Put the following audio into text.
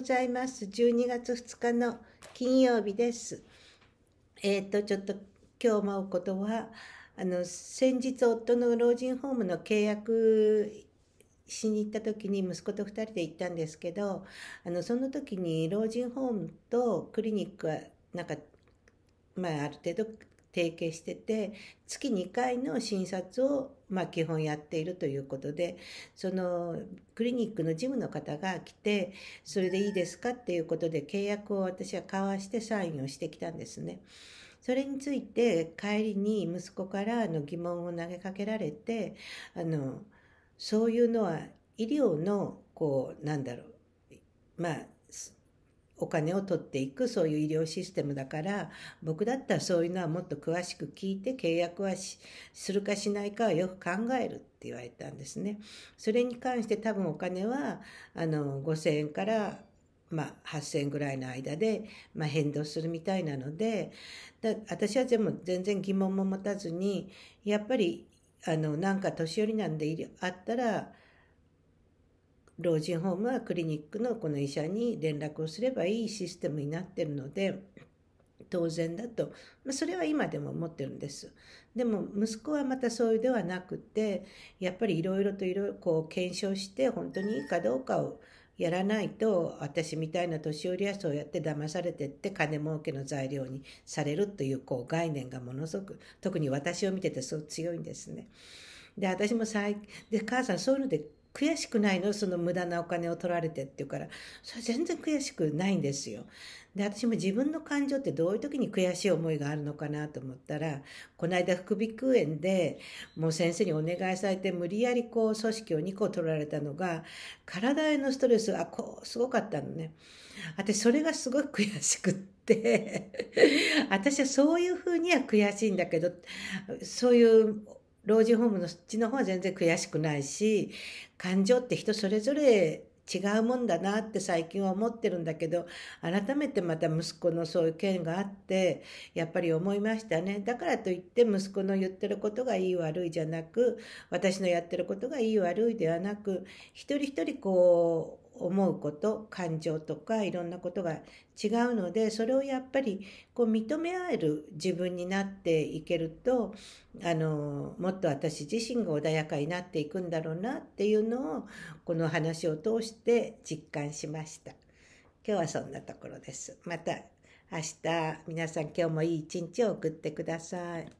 ございます。12月2日の金曜日です。えっ、ー、と、ちょっと今日思うことは、あの、先日夫の老人ホームの契約しに行った時に息子と2人で行ったんですけど、あの、その時に老人ホームとクリニックは、なんか、まあ、ある程度提携してて、月2回の診察を、まあ、基本やっているということで、そのクリニックの事務の方が来て、それでいいですかっていうことで契約を私は交わしてサインをしてきたんですね。それについて帰りに息子からの疑問を投げかけられて、あの、そういうのは医療の、こう、なんだろう、まあ、お金を取っていくそういう医療システムだから僕だったらそういうのはもっと詳しく聞いて契約はするかしないかはよく考えるって言われたんですね。それに関して多分お金はあの5000円からまあ、8,000ぐらいの間で、まあ、変動するみたいなので私はでも全然疑問も持たずにやっぱりあのなんか年寄りなんであったら老人ホームはクリニックのこの医者に連絡をすればいいシステムになってるので当然だと、まあ、それは今でも思ってるんですでも息子はまたそうではなくてやっぱりいろいろといろこう検証して本当にいいかどうかをやらないと私みたいな年寄りはそうやって騙されてって金儲けの材料にされるというこう概念がものすごく特に私を見ててそう強いんですね。で私も最で母さんそういうので悔しくないのその無駄なお金を取られてって言うから、それ全然悔しくないんですよ。で、私も自分の感情ってどういう時に悔しい思いがあるのかなと思ったら、この間副鼻腔炎で、もう先生にお願いされて無理やりこう組織を2個取られたのが、体へのストレスがこう、すごかったのね。私、それがすごく悔しくって、私はそういうふうには悔しいんだけど、そういう老人ホームのそっちの方は全然悔しくないし感情って人それぞれ違うもんだなって最近は思ってるんだけど改めてまた息子のそういう件があってやっぱり思いましたねだからといって息子の言ってることがいい悪いじゃなく私のやってることがいい悪いではなく一人一人こう思うこと感情とかいろんなことが違うのでそれをやっぱりこう認め合える自分になっていけるとあのもっと私自身が穏やかになっていくんだろうなっていうのをこの話を通して実感しました今日はそんなところですまた明日皆さん今日もいい一日を送ってください。